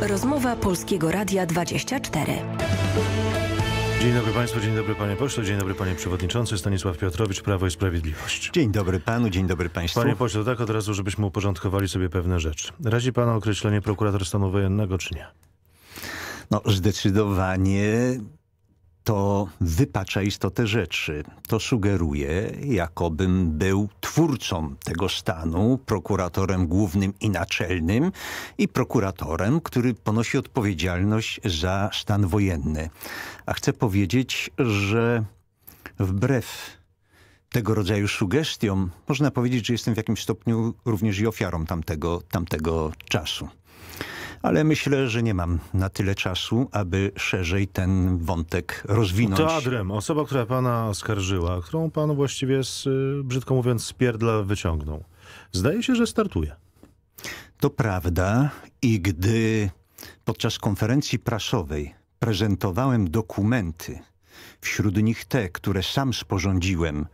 Rozmowa Polskiego Radia 24. Dzień dobry Państwu, dzień dobry Panie Pośle, dzień dobry Panie Przewodniczący, Stanisław Piotrowicz, Prawo i Sprawiedliwość. Dzień dobry Panu, dzień dobry Państwu. Panie Pośle, tak od razu, żebyśmy uporządkowali sobie pewne rzeczy. Razi Pana określenie prokurator stanu wojennego, czy nie? No zdecydowanie to wypaczaisto te rzeczy. To sugeruje, jakobym był twórcą tego stanu, prokuratorem głównym i naczelnym i prokuratorem, który ponosi odpowiedzialność za stan wojenny. A chcę powiedzieć, że wbrew tego rodzaju sugestiom, można powiedzieć, że jestem w jakimś stopniu również i ofiarą tamtego, tamtego czasu ale myślę, że nie mam na tyle czasu, aby szerzej ten wątek rozwinąć. To Adrem, osoba, która pana oskarżyła, którą pan właściwie, z, y, brzydko mówiąc, z pierdla wyciągnął. Zdaje się, że startuje. To prawda i gdy podczas konferencji prasowej prezentowałem dokumenty, wśród nich te, które sam sporządziłem,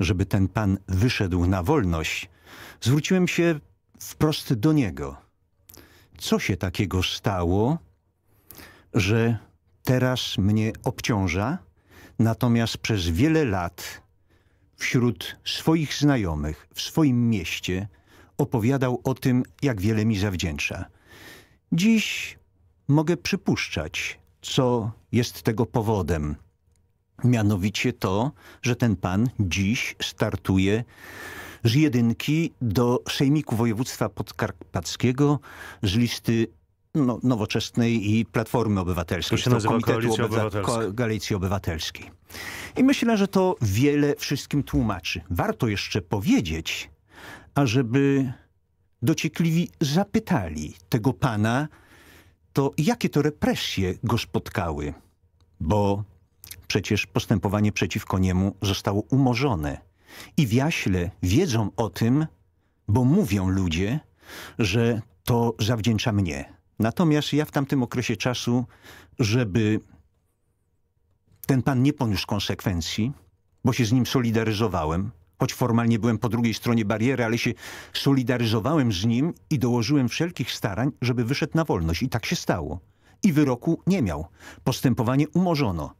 żeby ten pan wyszedł na wolność, zwróciłem się wprost do niego – co się takiego stało, że teraz mnie obciąża, natomiast przez wiele lat wśród swoich znajomych w swoim mieście opowiadał o tym, jak wiele mi zawdzięcza. Dziś mogę przypuszczać, co jest tego powodem. Mianowicie to, że ten pan dziś startuje z jedynki do Sejmiku Województwa Podkarpackiego z listy no, nowoczesnej i Platformy Obywatelskiej. To się nazywa Koalicji Obywatelskiej. Obywatelskiej. I myślę, że to wiele wszystkim tłumaczy. Warto jeszcze powiedzieć, ażeby dociekliwi zapytali tego pana, to jakie to represje go spotkały, bo przecież postępowanie przeciwko niemu zostało umorzone i w Jaśle wiedzą o tym, bo mówią ludzie, że to zawdzięcza mnie. Natomiast ja w tamtym okresie czasu, żeby ten pan nie poniósł konsekwencji, bo się z nim solidaryzowałem, choć formalnie byłem po drugiej stronie bariery, ale się solidaryzowałem z nim i dołożyłem wszelkich starań, żeby wyszedł na wolność. I tak się stało. I wyroku nie miał. Postępowanie umorzono.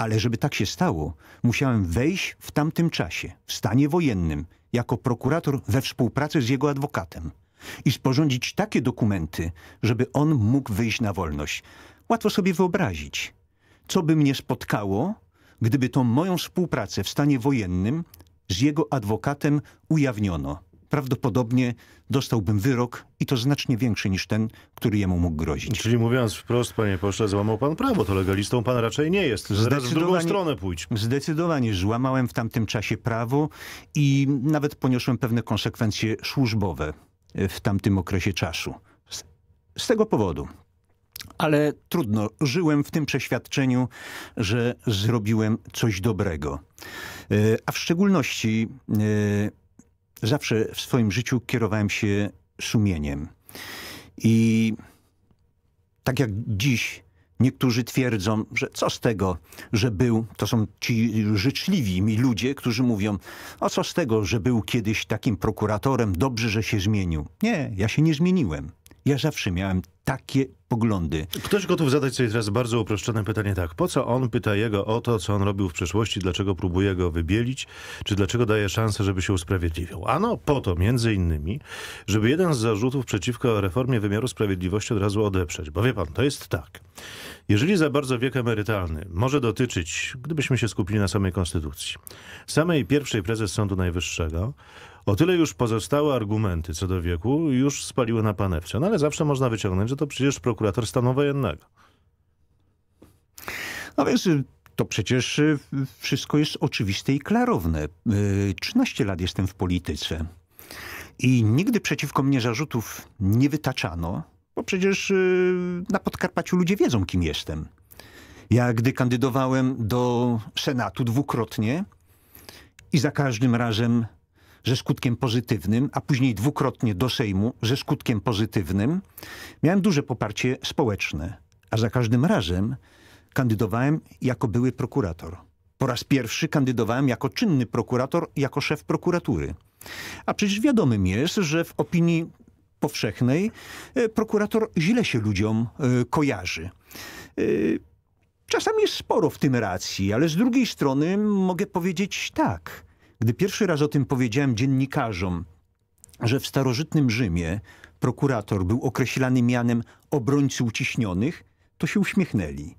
Ale żeby tak się stało, musiałem wejść w tamtym czasie, w stanie wojennym, jako prokurator we współpracy z jego adwokatem i sporządzić takie dokumenty, żeby on mógł wyjść na wolność. Łatwo sobie wyobrazić, co by mnie spotkało, gdyby tą moją współpracę w stanie wojennym z jego adwokatem ujawniono prawdopodobnie dostałbym wyrok i to znacznie większy niż ten, który jemu mógł grozić. Czyli mówiąc wprost, panie pośle, złamał pan prawo, to legalistą pan raczej nie jest. Zaraz w drugą stronę pójdź. Zdecydowanie złamałem w tamtym czasie prawo i nawet poniosłem pewne konsekwencje służbowe e, w tamtym okresie czasu. Z, z tego powodu. Ale trudno, żyłem w tym przeświadczeniu, że zrobiłem coś dobrego. E, a w szczególności e, zawsze w swoim życiu kierowałem się sumieniem. I tak jak dziś niektórzy twierdzą, że co z tego, że był, to są ci życzliwi mi ludzie, którzy mówią, o co z tego, że był kiedyś takim prokuratorem, dobrze, że się zmienił. Nie, ja się nie zmieniłem. Ja zawsze miałem takie poglądy. Ktoś gotów zadać sobie teraz bardzo uproszczone pytanie tak. Po co on pyta jego o to, co on robił w przeszłości, dlaczego próbuje go wybielić, czy dlaczego daje szansę, żeby się usprawiedliwiał? Ano po to, między innymi, żeby jeden z zarzutów przeciwko reformie wymiaru sprawiedliwości od razu odeprzeć. Bo wie pan, to jest tak. Jeżeli za bardzo wiek emerytalny może dotyczyć, gdybyśmy się skupili na samej Konstytucji, samej pierwszej prezes Sądu Najwyższego, o tyle już pozostałe argumenty co do wieku już spaliły na panewce. No ale zawsze można wyciągnąć, że to przecież prokurator stanu wojennego. No więc y, to przecież y, wszystko jest oczywiste i klarowne. 13 y, lat jestem w polityce i nigdy przeciwko mnie zarzutów nie wytaczano, bo przecież na Podkarpaciu ludzie wiedzą, kim jestem. Ja gdy kandydowałem do Senatu dwukrotnie i za każdym razem że skutkiem pozytywnym, a później dwukrotnie do Sejmu, że skutkiem pozytywnym, miałem duże poparcie społeczne. A za każdym razem kandydowałem jako były prokurator. Po raz pierwszy kandydowałem jako czynny prokurator, jako szef prokuratury. A przecież wiadomym jest, że w opinii powszechnej e, prokurator źle się ludziom e, kojarzy. E, czasami jest sporo w tym racji, ale z drugiej strony mogę powiedzieć tak – gdy pierwszy raz o tym powiedziałem dziennikarzom, że w starożytnym Rzymie prokurator był określany mianem obrońcy uciśnionych, to się uśmiechnęli.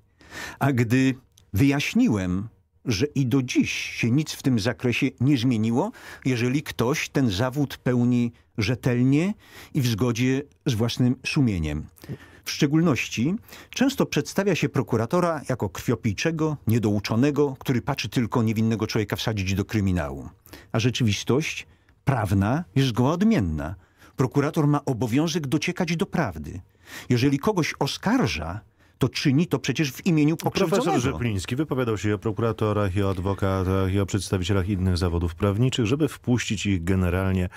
A gdy wyjaśniłem, że i do dziś się nic w tym zakresie nie zmieniło, jeżeli ktoś ten zawód pełni rzetelnie i w zgodzie z własnym sumieniem. W szczególności często przedstawia się prokuratora jako krwiopijczego, niedouczonego, który patrzy tylko niewinnego człowieka wsadzić do kryminału. A rzeczywistość prawna jest zgoła odmienna. Prokurator ma obowiązek dociekać do prawdy. Jeżeli kogoś oskarża, to czyni to przecież w imieniu pokrzywdzonego. Profesor Rzepliński wypowiadał się o prokuratorach i o adwokatach i o przedstawicielach innych zawodów prawniczych, żeby wpuścić ich generalnie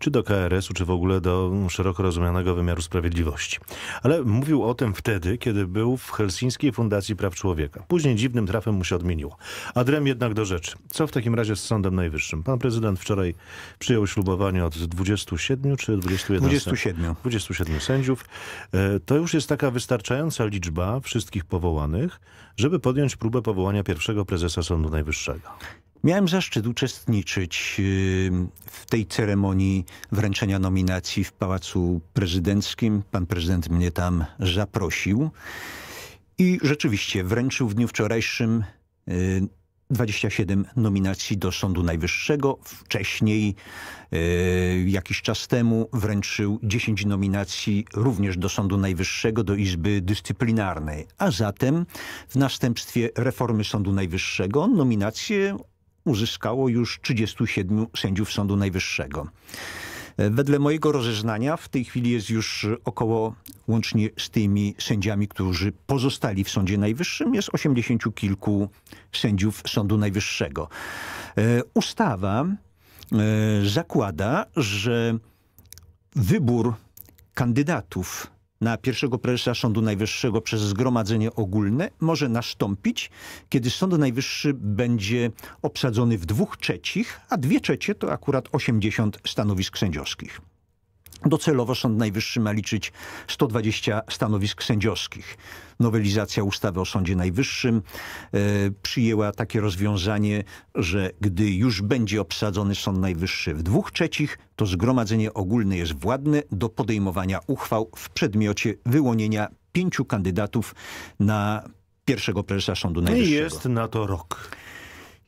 czy do KRS-u, czy w ogóle do szeroko rozumianego wymiaru sprawiedliwości. Ale mówił o tym wtedy, kiedy był w Helsińskiej Fundacji Praw Człowieka. Później dziwnym trafem mu się odmieniło. Adrem jednak do rzeczy. Co w takim razie z Sądem Najwyższym? Pan prezydent wczoraj przyjął ślubowanie od 27 czy 21? 27. 27 sędziów. E, to już jest taka wystarczająca liczba, wszystkich powołanych, żeby podjąć próbę powołania pierwszego prezesa Sądu Najwyższego. Miałem zaszczyt uczestniczyć y, w tej ceremonii wręczenia nominacji w Pałacu Prezydenckim. Pan prezydent mnie tam zaprosił i rzeczywiście wręczył w dniu wczorajszym y, 27 nominacji do Sądu Najwyższego. Wcześniej, yy, jakiś czas temu, wręczył 10 nominacji również do Sądu Najwyższego, do Izby Dyscyplinarnej. A zatem w następstwie reformy Sądu Najwyższego nominacje uzyskało już 37 sędziów Sądu Najwyższego. E, wedle mojego rozeznania w tej chwili jest już około, łącznie z tymi sędziami, którzy pozostali w Sądzie Najwyższym, jest 80 kilku sędziów Sądu Najwyższego. E, ustawa e, zakłada, że wybór kandydatów na pierwszego prezesa Sądu Najwyższego przez Zgromadzenie Ogólne może nastąpić, kiedy Sąd Najwyższy będzie obsadzony w dwóch trzecich, a dwie trzecie to akurat 80 stanowisk sędziowskich. Docelowo Sąd Najwyższy ma liczyć 120 stanowisk sędziowskich. Nowelizacja ustawy o Sądzie Najwyższym e, przyjęła takie rozwiązanie, że gdy już będzie obsadzony Sąd Najwyższy w dwóch trzecich, to zgromadzenie ogólne jest władne do podejmowania uchwał w przedmiocie wyłonienia pięciu kandydatów na pierwszego prezesa Sądu no Najwyższego. I jest na to rok.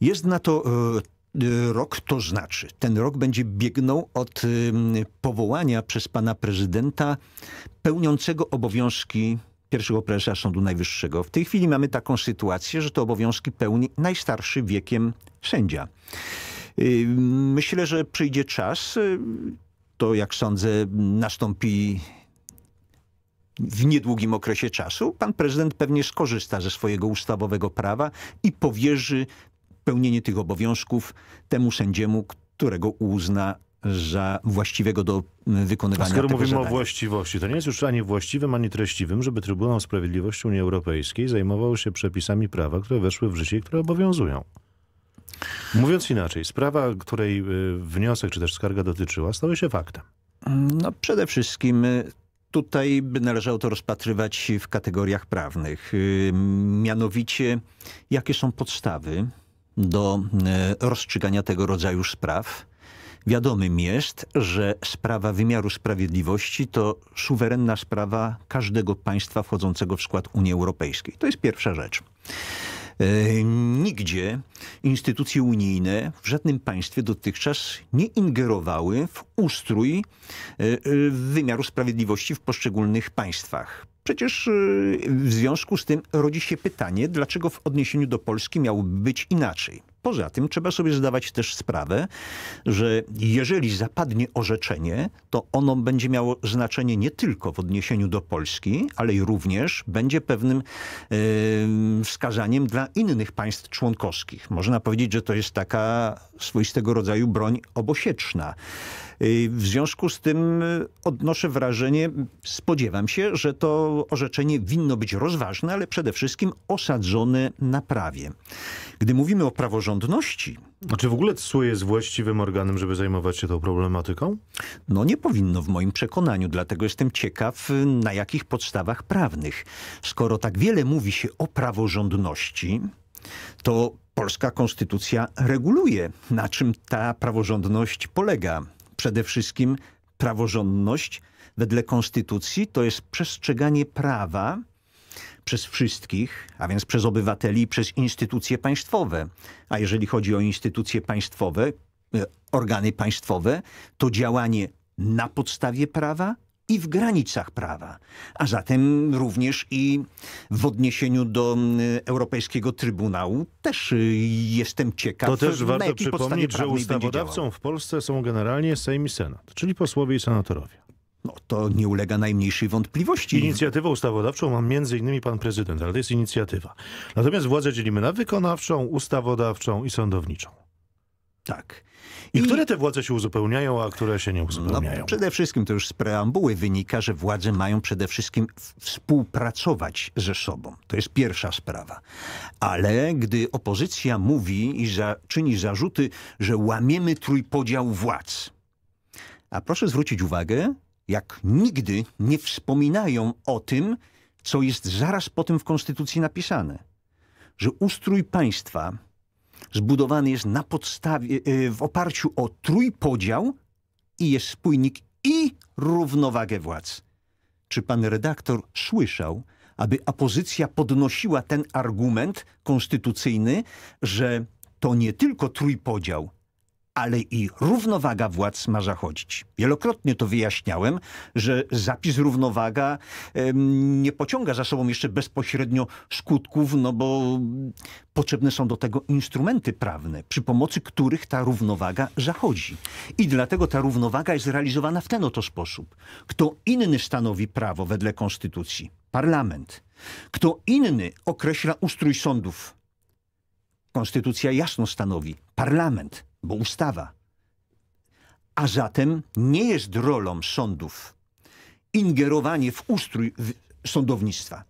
Jest na to e, Y, rok to znaczy? Ten rok będzie biegnął od powołania przez pana prezydenta pełniącego obowiązki pierwszego prezesa Sądu Najwyższego. W tej chwili mamy taką sytuację, że te obowiązki pełni najstarszy wiekiem sędzia. Y, myślę, że przyjdzie czas, y, to jak sądzę nastąpi w niedługim okresie czasu, pan prezydent pewnie skorzysta ze swojego ustawowego prawa i powierzy pełnienie tych obowiązków temu sędziemu, którego uzna za właściwego do mm, wykonywania A skoro tego mówimy o właściwości, to nie jest już ani właściwym, ani treściwym, żeby Trybunał Sprawiedliwości Unii Europejskiej zajmował się przepisami prawa, które weszły w życie i które obowiązują. Mówiąc inaczej, sprawa, której y, wniosek czy też skarga dotyczyła, stały się faktem. No przede wszystkim y, tutaj by należało to rozpatrywać w kategoriach prawnych. Y, mianowicie, jakie są podstawy do e, rozstrzygania tego rodzaju spraw. Wiadomym jest, że sprawa wymiaru sprawiedliwości to suwerenna sprawa każdego państwa wchodzącego w skład Unii Europejskiej. To jest pierwsza rzecz. E, nigdzie instytucje unijne w żadnym państwie dotychczas nie ingerowały w ustrój e, wymiaru sprawiedliwości w poszczególnych państwach. Przecież y, w związku z tym rodzi się pytanie, dlaczego w odniesieniu do Polski miał być inaczej. Poza tym trzeba sobie zdawać też sprawę, że jeżeli zapadnie orzeczenie, to ono będzie miało znaczenie nie tylko w odniesieniu do Polski, ale i również będzie pewnym yy, wskazaniem dla innych państw członkowskich. Można powiedzieć, że to jest taka swoistego rodzaju broń obosieczna. Y, w związku z tym y, odnoszę wrażenie, spodziewam się, że to orzeczenie winno być rozważne, ale przede wszystkim osadzone na prawie. Gdy mówimy o praworządności... A czy w ogóle CUE jest właściwym organem, żeby zajmować się tą problematyką? No nie powinno w moim przekonaniu, dlatego jestem ciekaw y, na jakich podstawach prawnych. Skoro tak wiele mówi się o praworządności, to polska konstytucja reguluje, na czym ta praworządność polega. Przede wszystkim praworządność wedle konstytucji to jest przestrzeganie prawa przez wszystkich, a więc przez obywateli i przez instytucje państwowe. A jeżeli chodzi o instytucje państwowe, e, organy państwowe, to działanie na podstawie prawa i w granicach prawa, a zatem również i w odniesieniu do mm, Europejskiego Trybunału też y, jestem ciekaw. To też warto przypomnieć, że ustawodawcą w Polsce są generalnie Sejm i Senat, czyli posłowie i senatorowie. No to nie ulega najmniejszej wątpliwości. Inicjatywę ustawodawczą ma m.in. pan prezydent, ale to jest inicjatywa. Natomiast władzę dzielimy na wykonawczą, ustawodawczą i sądowniczą. Tak. I, I, które te władze się uzupełniają, a które się nie uzupełniają? No, przede wszystkim to już z preambuły wynika, że władze mają przede wszystkim współpracować ze sobą. To jest pierwsza sprawa. Ale gdy opozycja mówi i za, czyni zarzuty, że łamiemy trójpodział władz, a proszę zwrócić uwagę, jak nigdy nie wspominają o tym, co jest zaraz po tym w Konstytucji napisane. Że ustrój państwa zbudowany jest na podstawie, y, y, w oparciu o trójpodział i jest spójnik i równowagę władz. Czy pan redaktor słyszał, aby apozycja podnosiła ten argument konstytucyjny, że to nie tylko trójpodział, ale i równowaga władz ma zachodzić. Wielokrotnie to wyjaśniałem, że zapis równowaga nie pociąga za sobą jeszcze bezpośrednio skutków, no bo potrzebne są do tego instrumenty prawne, przy pomocy których ta równowaga zachodzi. I dlatego ta równowaga jest realizowana w ten oto sposób. Kto inny stanowi prawo wedle konstytucji? Parlament. Kto inny określa ustrój sądów? Konstytucja jasno stanowi. Parlament bo ustawa. A zatem nie jest rolą sądów ingerowanie w ustrój w sądownictwa.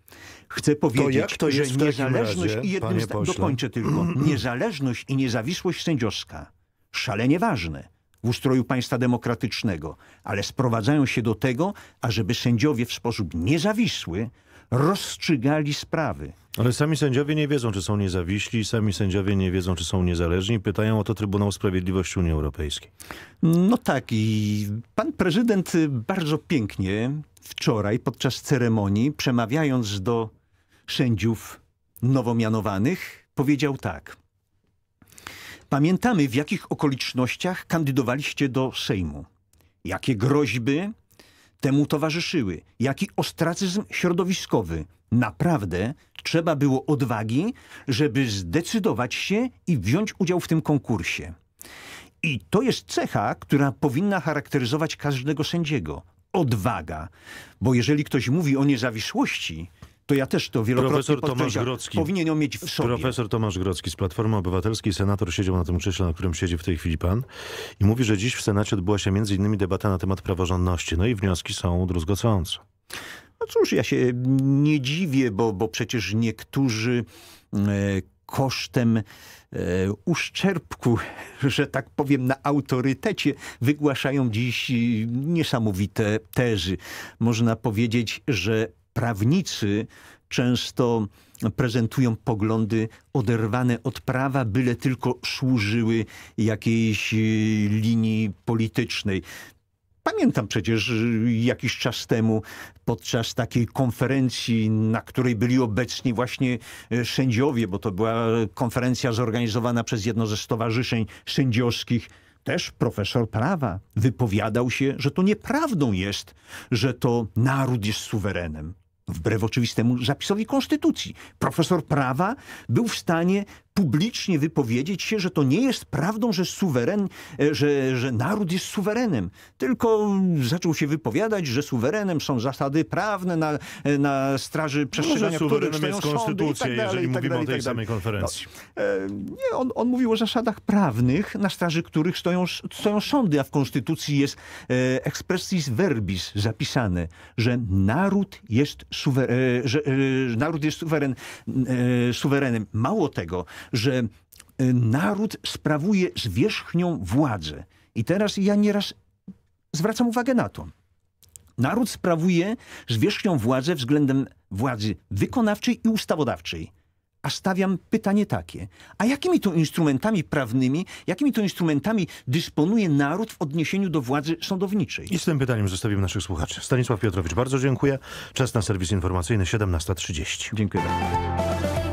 Chcę powiedzieć, to to że niezależność razie, i jednym z... dokończę tylko. niezależność i niezawisłość sędziowska szalenie ważne w ustroju państwa demokratycznego, ale sprowadzają się do tego, ażeby sędziowie w sposób niezawisły rozstrzygali sprawy. Ale sami sędziowie nie wiedzą, czy są niezawiśli, sami sędziowie nie wiedzą, czy są niezależni. Pytają o to Trybunał Sprawiedliwości Unii Europejskiej. No tak i pan prezydent bardzo pięknie wczoraj podczas ceremonii, przemawiając do sędziów nowomianowanych, powiedział tak. Pamiętamy, w jakich okolicznościach kandydowaliście do Sejmu. Jakie groźby, temu towarzyszyły, jak i ostracyzm środowiskowy. Naprawdę trzeba było odwagi, żeby zdecydować się i wziąć udział w tym konkursie. I to jest cecha, która powinna charakteryzować każdego sędziego. Odwaga. Bo jeżeli ktoś mówi o niezawisłości, to ja też to wielokrotnie Profesor Tomasz Grodzki powinien ją mieć w sobie. Profesor Tomasz Grocki z Platformy Obywatelskiej, senator siedział na tym krześle, na którym siedzi w tej chwili pan i mówi, że dziś w Senacie odbyła się między innymi debata na temat praworządności. No i wnioski są druzgocące. No cóż, ja się nie dziwię, bo, bo przecież niektórzy e, kosztem e, uszczerbku, że tak powiem, na autorytecie wygłaszają dziś niesamowite tezy. Można powiedzieć, że prawnicy często prezentują poglądy oderwane od prawa, byle tylko służyły jakiejś e, linii politycznej. Pamiętam przecież e, jakiś czas temu podczas takiej konferencji, na której byli obecni właśnie e, sędziowie, bo to była konferencja zorganizowana przez jedno ze stowarzyszeń sędziowskich, też profesor prawa wypowiadał się, że to nieprawdą jest, że to naród jest suwerenem wbrew oczywistemu zapisowi konstytucji. Profesor prawa był w stanie publicznie wypowiedzieć się, że to nie jest prawdą, że, suweren, e, że, że naród jest suwerenem. Tylko zaczął się wypowiadać, że suwerenem są zasady prawne na, e, na straży przestrzegania, no, suwerenem jest tak konstytucja, tak, tak dalej, jeżeli tak mówimy dalej, o tej tak samej konferencji. No. E, nie, on, on mówił o zasadach prawnych, na straży których stoją, stoją sądy, a w konstytucji jest expressis verbis zapisane, że naród jest, suweren, że, naród jest suweren, suwerenem. Mało tego, że y, naród sprawuje zwierzchnią władzę. I teraz ja nieraz zwracam uwagę na to. Naród sprawuje zwierzchnią władzę względem władzy wykonawczej i ustawodawczej. A stawiam pytanie takie. A jakimi to instrumentami prawnymi, jakimi to instrumentami dysponuje naród w odniesieniu do władzy sądowniczej? I z tym pytaniem zostawimy naszych słuchaczy. Stanisław Piotrowicz, bardzo dziękuję. Czas na serwis informacyjny 17.30. Dziękuję.